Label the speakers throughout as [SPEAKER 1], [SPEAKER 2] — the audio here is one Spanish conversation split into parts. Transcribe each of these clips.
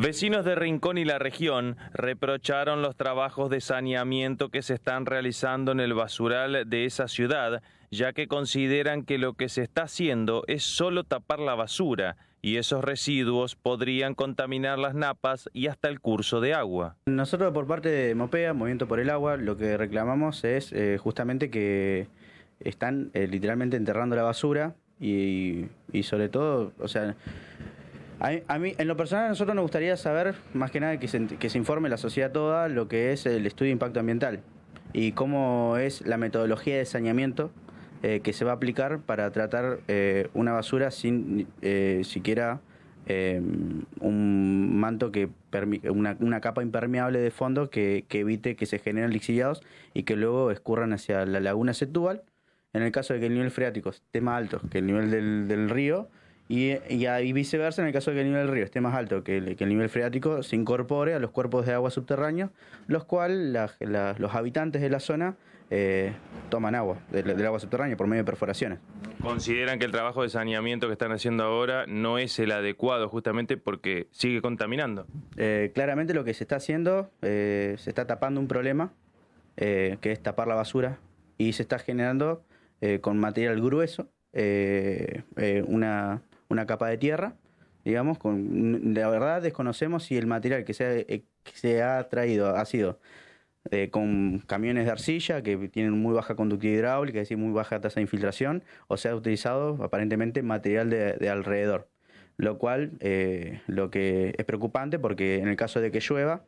[SPEAKER 1] Vecinos de Rincón y la región reprocharon los trabajos de saneamiento que se están realizando en el basural de esa ciudad, ya que consideran que lo que se está haciendo es solo tapar la basura y esos residuos podrían contaminar las napas y hasta el curso de agua.
[SPEAKER 2] Nosotros por parte de Mopea, Movimiento por el Agua, lo que reclamamos es eh, justamente que están eh, literalmente enterrando la basura y, y sobre todo, o sea, a, mí, en lo personal, a nosotros nos gustaría saber, más que nada, que se, que se informe la sociedad toda lo que es el estudio de impacto ambiental y cómo es la metodología de saneamiento eh, que se va a aplicar para tratar eh, una basura sin eh, siquiera un manto que una, una, capa impermeable de fondo que, que evite que se generen lixillados y que luego escurran hacia la laguna Setúbal. En el caso de que el nivel freático esté más alto que el nivel del, del río, y, viceversa, en el caso de que el nivel del río esté más alto que el, nivel freático, se incorpore a los cuerpos de agua subterráneos, los cuales los habitantes de la zona eh, toman agua del, agua subterránea por medio de perforaciones.
[SPEAKER 1] ¿Consideran que el trabajo de saneamiento que están haciendo ahora no es el adecuado justamente porque sigue contaminando?
[SPEAKER 2] Eh, claramente lo que se está haciendo, eh, se está tapando un problema, que es tapar la basura, y se está generando con material grueso una una capa de tierra, digamos, con, la verdad desconocemos si el material que se ha, eh, traído ha sido eh, con camiones de arcilla que tienen muy baja conductividad hidráulica, es decir, muy baja tasa de infiltración, o se ha utilizado aparentemente material de, alrededor, lo cual eh, lo que es preocupante porque en el caso de que llueva,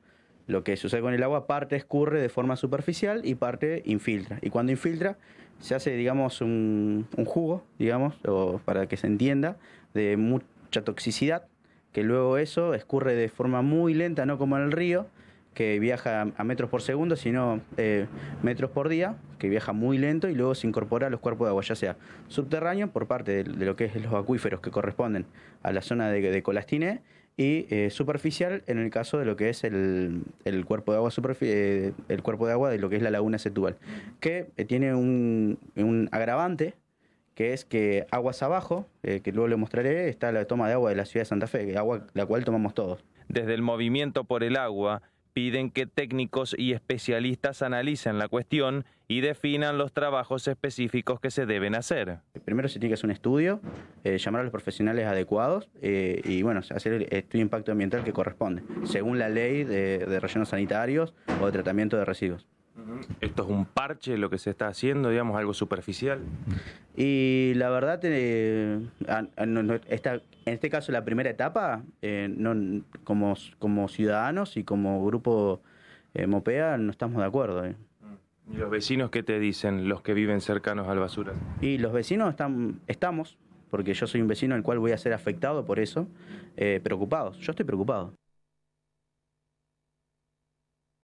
[SPEAKER 2] lo que sucede con el agua, parte escurre de forma superficial y parte infiltra. Y cuando infiltra, se hace, digamos, un, jugo, digamos, para que se entienda, de mucha toxicidad, que luego eso escurre de forma muy lenta, no como en el río, que viaja a metros por segundo, sino eh, metros por día, que viaja muy lento y luego se incorpora a los cuerpos de agua, ya sea subterráneo por parte de, lo que es los acuíferos que corresponden a la zona de, de Colastine y eh, superficial en el caso de lo que es el, cuerpo de agua eh, el cuerpo de agua de lo que es la laguna Setúbal, que eh, tiene un, un agravante que es que aguas abajo, eh, que luego le mostraré, está la toma de agua de la ciudad de Santa Fe, agua la cual tomamos todos.
[SPEAKER 1] Desde el movimiento por el agua piden que técnicos y especialistas analicen la cuestión y definan los trabajos específicos que se deben hacer.
[SPEAKER 2] Primero se tiene que hacer un estudio, eh, llamar a los profesionales adecuados eh, y bueno, hacer el estudio de impacto ambiental que corresponde, según la ley de, de rellenos sanitarios o de tratamiento de residuos. ¿Esto es un parche lo que se está haciendo, digamos, algo superficial? Y la verdad, eh, en este caso la primera etapa, eh, no, como, como ciudadanos y como grupo eh, MOPEA no estamos de acuerdo. Eh. ¿Y los vecinos qué te dicen, los que viven cercanos al basura? Y los vecinos están, estamos, porque yo soy un vecino el cual voy a ser afectado por eso, preocupados. Yo estoy preocupado.